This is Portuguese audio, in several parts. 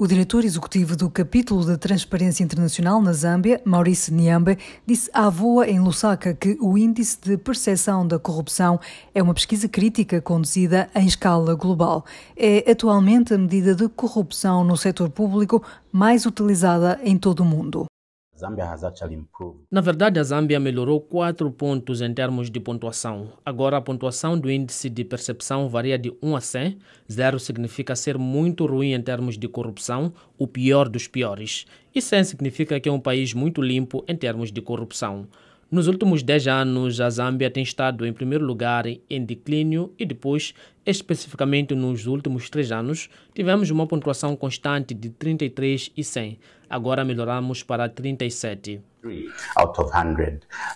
O diretor executivo do capítulo da Transparência Internacional na Zâmbia, Maurice Niambe, disse à voa em Lusaka que o Índice de Percepção da Corrupção é uma pesquisa crítica conduzida em escala global. É atualmente a medida de corrupção no setor público mais utilizada em todo o mundo. Na verdade, a Zâmbia melhorou 4 pontos em termos de pontuação. Agora, a pontuação do índice de percepção varia de 1 a 100. Zero significa ser muito ruim em termos de corrupção, o pior dos piores. E 100 significa que é um país muito limpo em termos de corrupção. Nos últimos 10 anos, a Zâmbia tem estado em primeiro lugar em declínio e depois, especificamente nos últimos 3 anos, tivemos uma pontuação constante de 33 e 100. Agora melhoramos para 37. 3 Out of 100.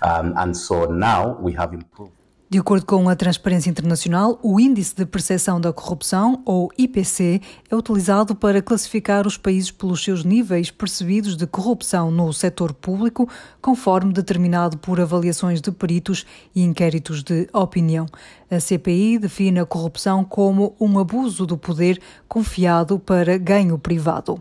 Um, and so now we have improved. De acordo com a Transparência Internacional, o Índice de Percepção da Corrupção, ou IPC, é utilizado para classificar os países pelos seus níveis percebidos de corrupção no setor público, conforme determinado por avaliações de peritos e inquéritos de opinião. A CPI define a corrupção como um abuso do poder confiado para ganho privado.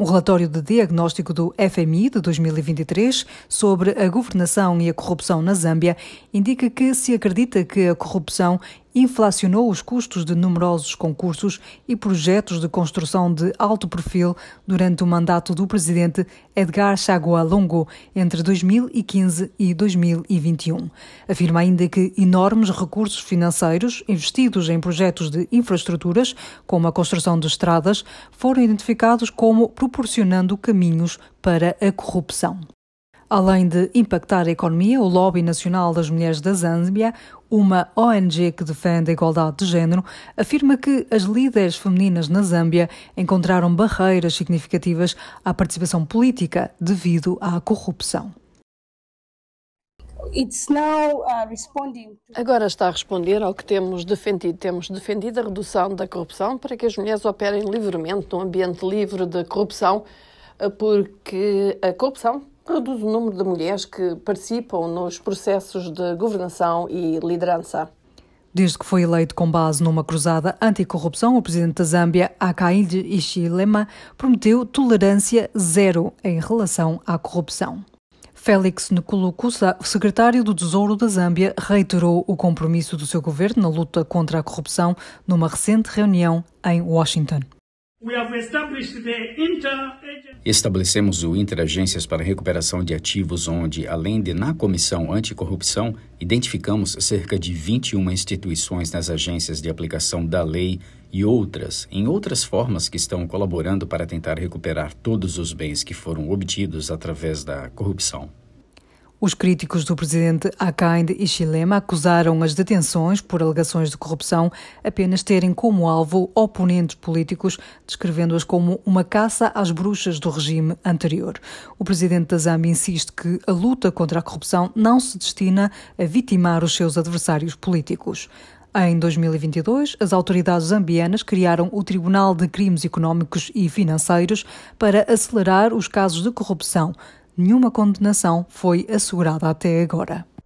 O relatório de diagnóstico do FMI de 2023 sobre a governação e a corrupção na Zâmbia indica que se acredita que a corrupção inflacionou os custos de numerosos concursos e projetos de construção de alto perfil durante o mandato do presidente Edgar Chagua Longo entre 2015 e 2021. Afirma ainda que enormes recursos financeiros investidos em projetos de infraestruturas, como a construção de estradas, foram identificados como proporcionando caminhos para a corrupção. Além de impactar a economia, o Lobby Nacional das Mulheres da Zâmbia, uma ONG que defende a igualdade de género, afirma que as líderes femininas na Zâmbia encontraram barreiras significativas à participação política devido à corrupção. Uh, Agora está a responder ao que temos defendido. Temos defendido a redução da corrupção para que as mulheres operem livremente num ambiente livre de corrupção, eh, porque a corrupção reduz o número de mulheres que participam nos processos de governação e liderança. Desde que foi eleito com base numa cruzada anticorrupção, o presidente da Zâmbia, Hakainde Hichilema, prometeu tolerância zero em relação à corrupção. Félix Nkulukusa, secretário do Tesouro da Zâmbia, reiterou o compromisso do seu governo na luta contra a corrupção numa recente reunião em Washington. Estabelecemos o Interagências para Recuperação de Ativos, onde, além de na Comissão Anticorrupção, identificamos cerca de 21 instituições nas agências de aplicação da lei e outras, em outras formas que estão colaborando para tentar recuperar todos os bens que foram obtidos através da corrupção. Os críticos do presidente Akainde Ishilema acusaram as detenções por alegações de corrupção apenas terem como alvo oponentes políticos, descrevendo-as como uma caça às bruxas do regime anterior. O presidente da Zâmbia insiste que a luta contra a corrupção não se destina a vitimar os seus adversários políticos. Em 2022, as autoridades zambianas criaram o Tribunal de Crimes Económicos e Financeiros para acelerar os casos de corrupção, nenhuma condenação foi assegurada até agora.